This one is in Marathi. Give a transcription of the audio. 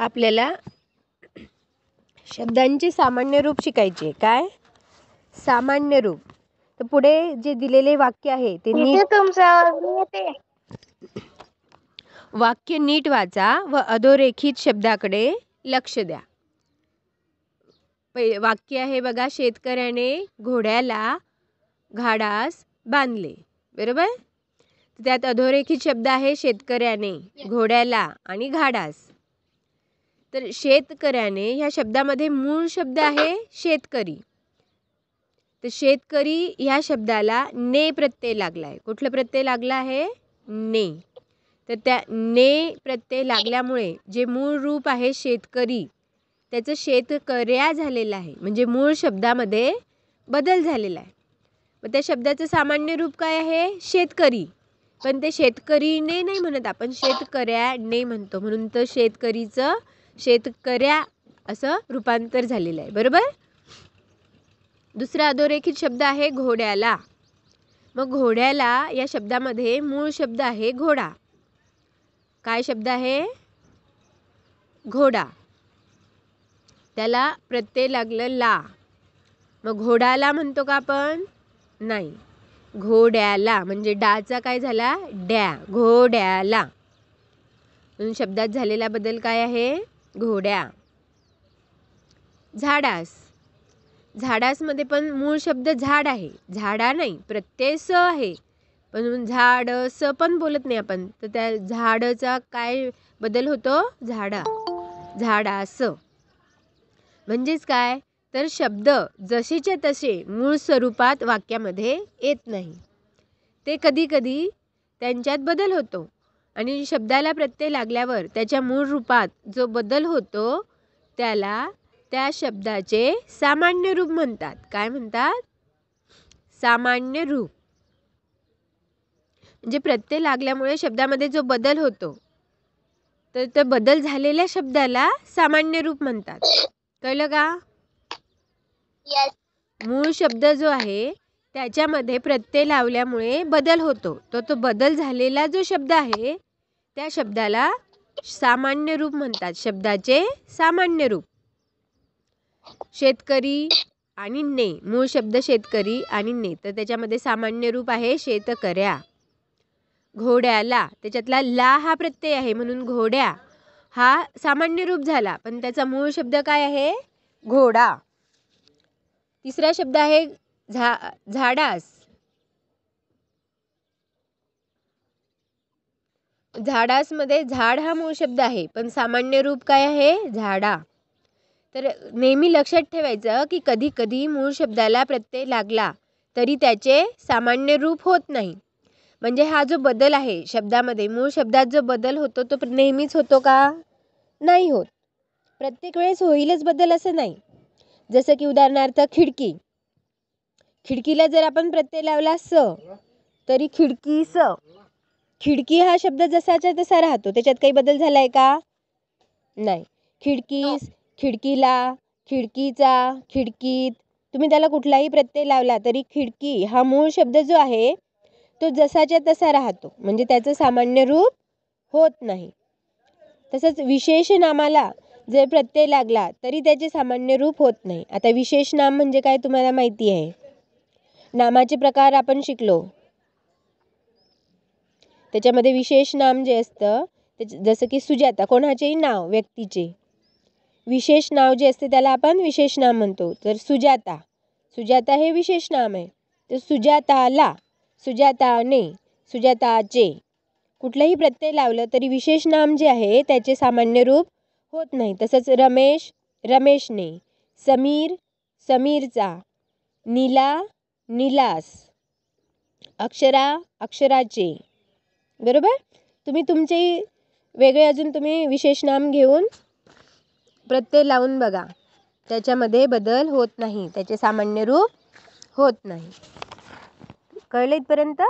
आपल्याला शब्दांचे सामान्य रूप शिकायचे काय सामान्य रूप तर पुढे जे दिलेले वाक्य आहे ते नीट वाक्य नीट वाचा व अधोरेखित शब्दाकडे लक्ष द्या वाक्य आहे बघा शेतकऱ्याने घोड्याला घाडास बांधले बरोबर त्यात अधोरेखित शब्द आहे शेतकऱ्याने घोड्याला आणि घाडास तर शेतकऱ्याने ह्या शब्दामध्ये मूळ शब्द आहे शेतकरी तर शेतकरी ह्या शब्दाला ने प्रत्यय लागला आहे कुठलं प्रत्यय लागला आहे ने तर त्या ने प्रत्यय लागल्यामुळे जे मूळ रूप आहे शेतकरी त्याचं शेतकऱ्या झालेलं आहे म्हणजे मूळ शब्दामध्ये बदल झालेला आहे मग त्या शब्दाचं सामान्य रूप काय आहे शेतकरी पण ते शेतकरीने नाही म्हणत आपण शेतकऱ्याने म्हणतो म्हणून तर शेतकरीचं शेतकऱ्या असं रूपांतर झालेलं आहे बरोबर दुसरा अधोरेखित शब्द आहे घोड्याला मग घोड्याला या शब्दामध्ये मूळ शब्द आहे घोडा काय शब्द आहे घोडा त्याला प्रत्यय लागलं ला मग घोडाला म्हणतो का आपण नाही घोड्याला म्हणजे डाचा काय झाला ड्या घोड्याला शब्दात झालेला बदल काय आहे घोड्या झाडास झाडासमध्ये पण मूळ शब्द झाड आहे झाडा नाही प्रत्यय स आहे पण झाड स पण बोलत नाही आपण तर त्या झाडचा काय बदल होतो झाडा झाडास म्हणजेच काय तर शब्द जसेच्या तसे मूळ स्वरूपात वाक्यामध्ये येत नाही ते कधीकधी त्यांच्यात बदल होतो आणि शब्दाला प्रत्यय लागल्यावर त्याच्या मूळ रूपात जो बदल होतो त्याला त्या शब्दाचे सामान्य रूप म्हणतात काय म्हणतात सामान्य रूप म्हणजे प्रत्यय लागल्यामुळे शब्दामध्ये जो बदल होतो तर ते बदल झालेल्या शब्दाला सामान्य रूप म्हणतात कळलं का मूळ शब्द जो आहे त्याच्यामध्ये प्रत्यय लावल्यामुळे बदल होतो तर तो, तो बदल झालेला जो शब्द आहे त्या शब्दाला सामान्य रूप म्हणतात शब्दाचे सामान्य रूप शेतकरी आणि ने मूळ शब्द शेतकरी आणि ने तर त्याच्यामध्ये सामान्य रूप आहे शेतकऱ्या घोड्याला त्याच्यातला ला हा प्रत्यय आहे म्हणून घोड्या हा सामान्य रूप झाला पण त्याचा मूळ शब्द काय आहे घोडा तिसरा शब्द आहे झा झाडास झाडासमध्ये झाड हा मूळ शब्द आहे पण सामान्य रूप काय आहे झाडा तर नेहमी लक्षात ठेवायचं की कधी कधी मूळ शब्दाला प्रत्यय लागला तरी त्याचे सामान्य रूप होत नाही म्हणजे हा जो बदल आहे शब्दामध्ये मूळ शब्दात जो बदल होतो तो नेहमीच होतो का नाही होत प्रत्येक वेळेस होईलच बदल असं नाही जसं की उदाहरणार्थ खिडकी खिडकीला जर आपण प्रत्यय लावला स तरी खिडकी स खिडकी हा शब्द जसाच्या तसा राहतो त्याच्यात काही बदल झाला आहे का नाही खिडकीस खिडकीला खिडकीचा खिडकीत तुम्ही त्याला कुठलाही प्रत्यय लावला तरी खिडकी हा मूळ शब्द जो आहे तो जसाच्या तसा राहतो म्हणजे त्याचं सामान्य रूप होत नाही तसंच विशेष नामाला जर प्रत्यय लागला तरी त्याचे सामान्य रूप होत नाही आता विशेष नाम म्हणजे काय तुम्हाला माहिती आहे नामाचे प्रकार आपण शिकलो त्याच्यामध्ये विशेष नाम जे असतं त्याच जसं की सुजाता कोणाचेही नाव व्यक्तीचे विशेष नाव जे असते त्याला आपण विशेष नाम म्हणतो तर सुजाता सुजाता हे विशेष नाम आहे तर सुजाताला सुजाताने सुजाताचे कुठलंही प्रत्यय लावलं तरी विशेष नाम जे आहे त्याचे सामान्य रूप होत नाही तसंच रमेश रमेशने समीर समीरचा नीला नीलास अक्षरा अक्षराचे बरोबर तुम्ही तुमचेही वेगळे अजून तुम्ही विशेष नाम घेऊन प्रत्यय लावून बघा त्याच्यामध्ये बदल होत नाही त्याचे सामान्य रूप होत नाही कळलं इथपर्यंत